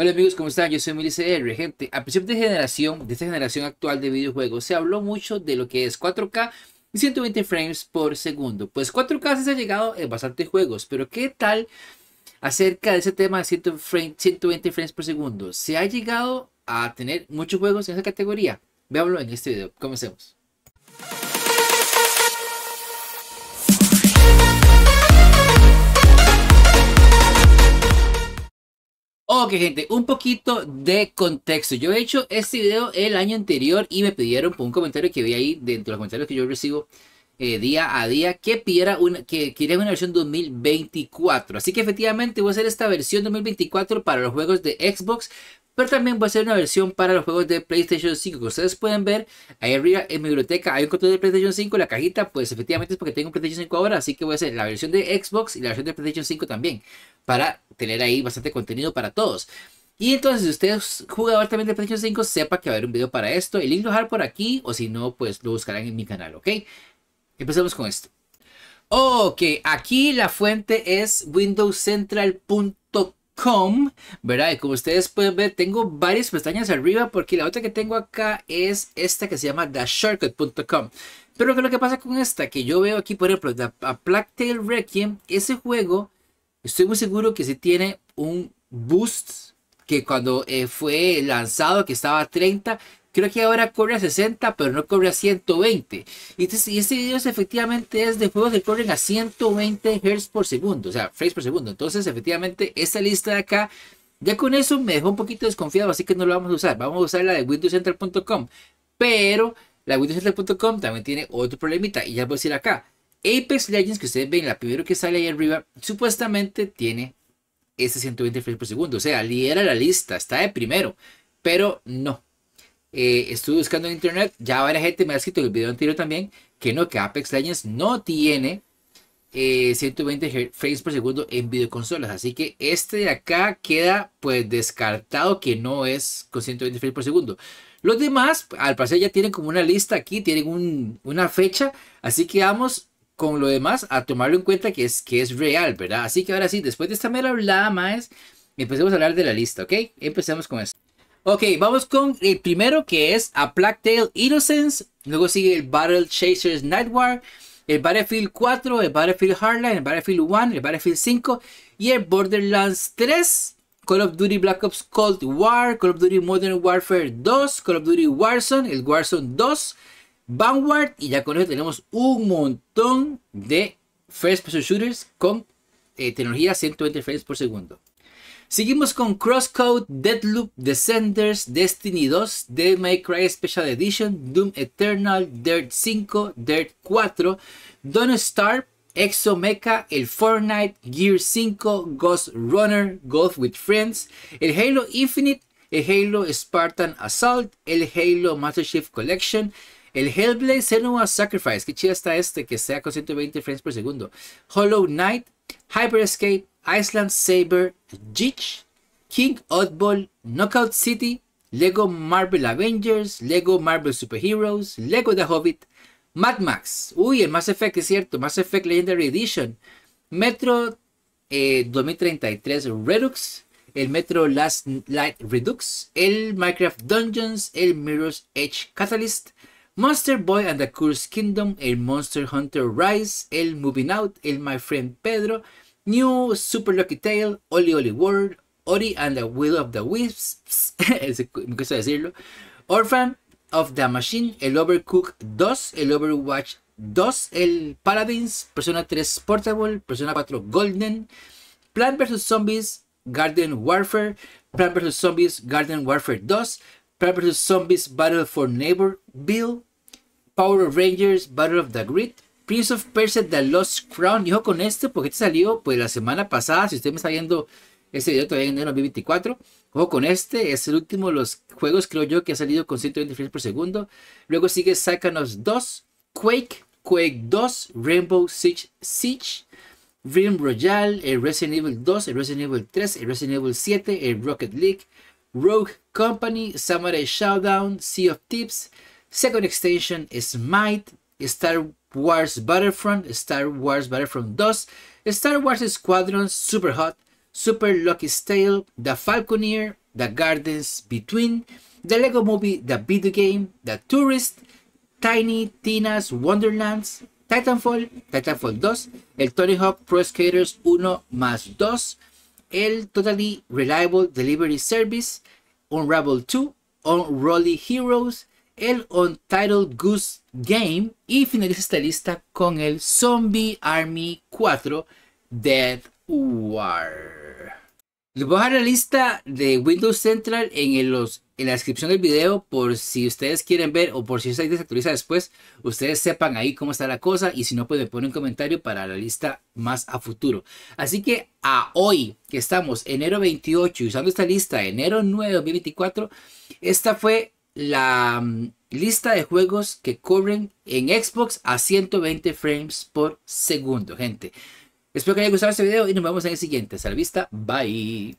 Hola amigos, ¿cómo están? Yo soy R gente. A principio de generación, de esta generación actual de videojuegos, se habló mucho de lo que es 4K y 120 frames por segundo. Pues 4K se ha llegado en bastantes juegos, pero ¿qué tal acerca de ese tema de 120 frames por segundo? ¿Se ha llegado a tener muchos juegos en esa categoría? Veámoslo en este video. Comencemos. Ok, gente, un poquito de contexto. Yo he hecho este video el año anterior y me pidieron por un comentario que vi ahí, dentro de los comentarios que yo recibo eh, día a día, que pidiera una, que quieras una versión 2024. Así que efectivamente voy a hacer esta versión 2024 para los juegos de Xbox, pero también voy a hacer una versión para los juegos de PlayStation 5 que ustedes pueden ver ahí arriba en mi biblioteca hay un control de PlayStation 5 la cajita pues efectivamente es porque tengo un PlayStation 5 ahora así que voy a hacer la versión de Xbox y la versión de PlayStation 5 también para tener ahí bastante contenido para todos. Y entonces, si usted es jugador también de PlayStation 5, sepa que va a haber un video para esto. El link lo dejar por aquí, o si no, pues lo buscarán en mi canal, ¿ok? Empecemos con esto. Ok, aquí la fuente es windowscentral.com, ¿verdad? Y como ustedes pueden ver, tengo varias pestañas arriba porque la otra que tengo acá es esta que se llama theshortcut.com. Pero que lo que pasa con esta, que yo veo aquí, por ejemplo, a Plague Requiem, ese juego Estoy muy seguro que se tiene un boost que cuando eh, fue lanzado, que estaba a 30, creo que ahora corre a 60, pero no corre a 120. Y este, video efectivamente es de juegos que corren a 120 Hz por segundo, o sea, frames por segundo. Entonces, efectivamente, esta lista de acá, ya con eso me dejó un poquito desconfiado, así que no lo vamos a usar. Vamos a usar la de windowscentral.com, pero la windowscentral.com también tiene otro problemita, y ya voy a decir acá. Apex Legends que ustedes ven, la primera que sale ahí arriba, supuestamente tiene ese 120 frames por segundo. O sea, lidera la lista, está de primero. Pero no. Eh, estuve buscando en internet, ya varias gente me ha escrito en el video anterior también, que no, que Apex Legends no tiene 120 eh, frames por segundo en videoconsolas. Así que este de acá queda pues descartado que no es con 120 frames por segundo. Los demás, al parecer, ya tienen como una lista aquí, tienen una fecha. Así que vamos con lo demás a tomarlo en cuenta que es, que es real, ¿verdad? Así que ahora sí, después de esta mera hablada, más empecemos a hablar de la lista, ¿ok? Empecemos con eso. Ok, vamos con el primero que es A Black Tail Innocence. Luego sigue el Battle Chasers Nightwar. El Battlefield 4, el Battlefield Hardline, el Battlefield 1, el Battlefield 5 y el Borderlands 3. Call of Duty Black Ops Cold War, Call of Duty Modern Warfare 2, Call of Duty Warzone, el Warzone 2, Vanguard y ya con eso tenemos un montón de first person shooters con eh, tecnología 120 frames por segundo. Seguimos con Crosscode, Deadloop, Descenders, Destiny 2, The May Cry Special Edition, Doom Eternal, Dirt 5, Dirt 4, Don't Starve, Exo Mecha, el Fortnite, Gear 5, Ghost Runner, Golf with Friends, el Halo Infinite, el Halo Spartan Assault, el Halo Master Chief Collection, el Hellblade Senua Sacrifice, que chida está este, que sea con 120 frames por segundo. Hollow Knight, Hyper Escape, Island Saber, Jitch, King Oddball, Knockout City, Lego Marvel Avengers, Lego Marvel Superheroes, Lego The Hobbit, Mad Max, uy, el Mass Effect es cierto, Mass Effect Legendary Edition, Metro 2033 eh, Redux, el Metro Last Light Redux, el Minecraft Dungeons, el Mirror's Edge Catalyst, Monster Boy and the Curse Kingdom, el Monster Hunter Rise, el Moving Out, el My Friend Pedro, New Super Lucky Tale, Oli Oli World, Ori and the Will of the Wisps, me gusta decirlo, Orphan of the Machine, el Overcook 2, el Overwatch 2, el Paladins, Persona 3 Portable, Persona 4 Golden, Plant vs. Zombies, Garden Warfare, Plant vs. Zombies, Garden Warfare 2, Purple Zombies Battle for neighbor, Bill, Power Rangers Battle of the Grid, Prince of Persia The Lost Crown. ojo con este porque este salió pues la semana pasada. Si usted me está viendo este video todavía en enero 2024. Ojo con este, es el último de los juegos, creo yo, que ha salido con 120 frames por segundo. Luego sigue Psychonauts 2, Quake, Quake 2, Rainbow Six Siege, Rim Royale, eh, Resident Evil 2, eh, Resident Evil 3, el eh, Resident Evil 7, el Rocket League, Rogue Company, Samurai Showdown, Sea of Tips, second extension is Might, Star Wars Battlefront, Star Wars Battlefront 2, Star Wars Squadron, Super Hot, Super Lucky's Tale, The Falconeer, The Gardens Between, The Lego Movie, The Video Game, The Tourist, Tiny Tina's Wonderlands, Titanfall, Titanfall 2, el Tony Hawk Pro Skaters 1 más 2, el Totally Reliable Delivery Service, Unravel 2, Unrolly Heroes, el Untitled Goose Game y finaliza esta lista con el Zombie Army 4 Dead War. Les voy a la lista de Windows Central en los en la descripción del video por si ustedes quieren ver o por si ustedes desactualiza después, ustedes sepan ahí cómo está la cosa y si no, pueden poner un comentario para la lista más a futuro. Así que a hoy que estamos enero 28 usando esta lista enero 9 de 2024, esta fue la mm, lista de juegos que corren en Xbox a 120 frames por segundo, gente. Espero que les haya gustado este video y nos vemos en el siguiente. Hasta la vista. Bye.